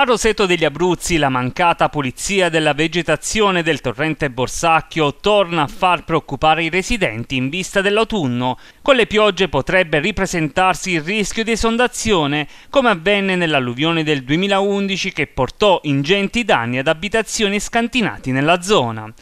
A Roseto degli Abruzzi la mancata pulizia della vegetazione del torrente Borsacchio torna a far preoccupare i residenti in vista dell'autunno. Con le piogge potrebbe ripresentarsi il rischio di esondazione, come avvenne nell'alluvione del 2011 che portò ingenti danni ad abitazioni scantinati nella zona.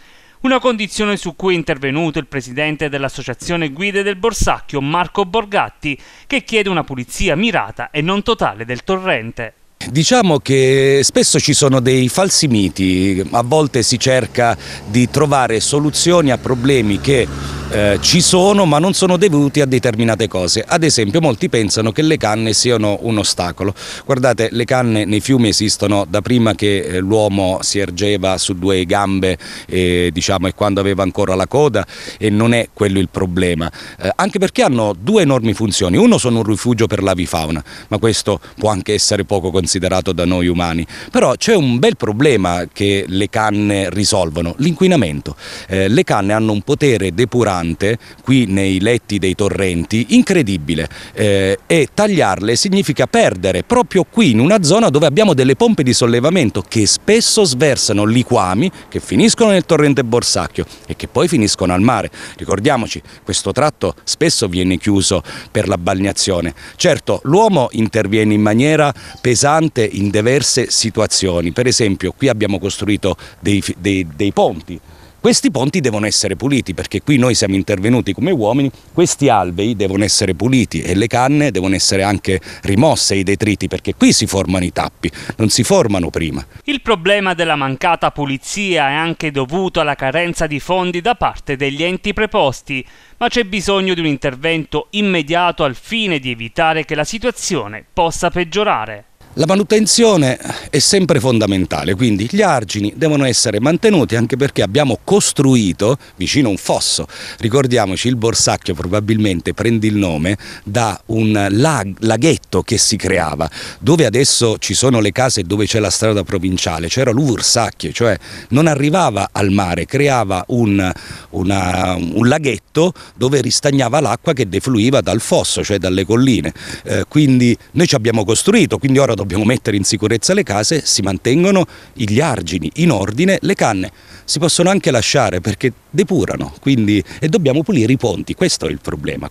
Una condizione su cui è intervenuto il presidente dell'Associazione Guide del Borsacchio, Marco Borgatti, che chiede una pulizia mirata e non totale del torrente. Diciamo che spesso ci sono dei falsi miti, a volte si cerca di trovare soluzioni a problemi che eh, ci sono ma non sono dovuti a determinate cose. Ad esempio molti pensano che le canne siano un ostacolo. Guardate, le canne nei fiumi esistono da prima che eh, l'uomo si ergeva su due gambe e, eh, diciamo, e, quando aveva ancora la coda e non è quello il problema. Eh, anche perché hanno due enormi funzioni. Uno sono un rifugio per l'avifauna, ma questo può anche essere poco considerato da noi umani. Però c'è un bel problema che le canne risolvono, l'inquinamento. Eh, le canne hanno un potere depurato pesante qui nei letti dei torrenti incredibile eh, e tagliarle significa perdere proprio qui in una zona dove abbiamo delle pompe di sollevamento che spesso sversano liquami che finiscono nel torrente Borsacchio e che poi finiscono al mare. Ricordiamoci, questo tratto spesso viene chiuso per la balneazione. Certo, l'uomo interviene in maniera pesante in diverse situazioni, per esempio qui abbiamo costruito dei, dei, dei ponti questi ponti devono essere puliti perché qui noi siamo intervenuti come uomini, questi alvei devono essere puliti e le canne devono essere anche rimosse, i detriti, perché qui si formano i tappi, non si formano prima. Il problema della mancata pulizia è anche dovuto alla carenza di fondi da parte degli enti preposti, ma c'è bisogno di un intervento immediato al fine di evitare che la situazione possa peggiorare. La manutenzione è sempre fondamentale, quindi gli argini devono essere mantenuti anche perché abbiamo costruito vicino un fosso. Ricordiamoci, il Borsacchio probabilmente prende il nome da un lag, laghetto che si creava, dove adesso ci sono le case dove c'è la strada provinciale, c'era l'Ursacchio, cioè non arrivava al mare, creava un, una, un laghetto dove ristagnava l'acqua che defluiva dal fosso, cioè dalle colline. Eh, quindi noi ci abbiamo costruito, quindi ora dopo dobbiamo mettere in sicurezza le case, si mantengono gli argini, in ordine le canne. Si possono anche lasciare perché depurano quindi, e dobbiamo pulire i ponti, questo è il problema.